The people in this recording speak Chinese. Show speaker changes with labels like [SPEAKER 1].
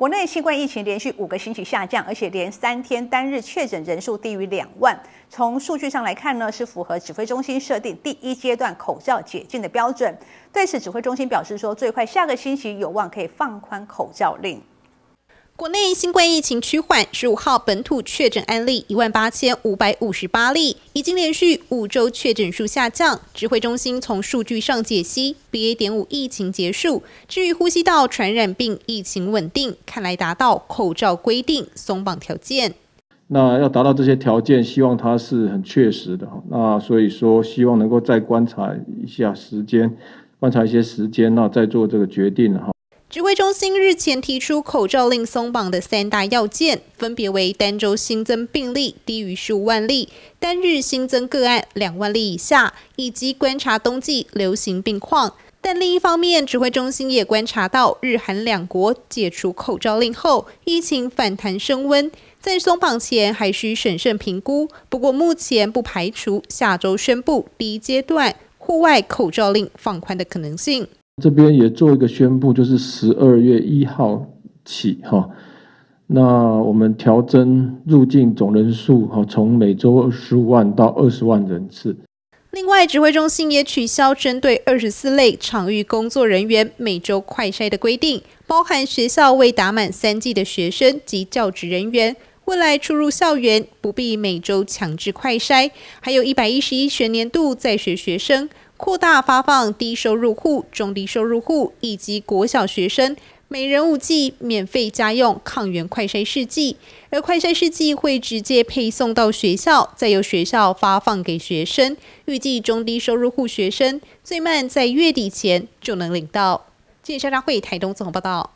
[SPEAKER 1] 国内新冠疫情连续五个星期下降，而且连三天单日确诊人数低于两万。从数据上来看呢，是符合指挥中心设定第一阶段口罩解禁的标准。对此，指挥中心表示说，最快下个星期有望可以放宽口罩令。
[SPEAKER 2] 国内新冠疫情趋缓，十五号本土确诊案例一万八千五百五十八例，已经连续五周确诊数下降。指挥中心从数据上解析，BA. 点五疫情结束，至于呼吸道传染病疫情稳定，看来达到口罩规定松绑条件。
[SPEAKER 3] 那要达到这些条件，希望它是很确实的哈。那所以说，希望能够再观察一下时间，观察一些时间那再做这个决定哈。
[SPEAKER 2] 指挥中心日前提出口罩令松绑的三大要件，分别为单周新增病例低于十五万例、单日新增个案两万例以下，以及观察冬季流行病况。但另一方面，指挥中心也观察到日韩两国解除口罩令后，疫情反弹升温，在松绑前还需审慎评估。不过，目前不排除下周宣布第一阶段户外口罩令放宽的可能性。
[SPEAKER 3] 这边也做一个宣布，就是十二月一号起哈，那我们调增入境总人数哈，从每周十五万到二十万人次。
[SPEAKER 2] 另外，指挥中心也取消针对二十四类场域工作人员每周快筛的规定，包含学校未打满三季的学生及教职人员。未来出入校园不必每周强制快筛，还有一百一十一学年度在学学生扩大发放低收入户、中低收入户以及国小学生每人五剂免费家用抗原快筛试剂，而快筛试剂会直接配送到学校，再由学校发放给学生。预计中低收入户学生最慢在月底前就能领到。记日莎莎会，台东综合报道。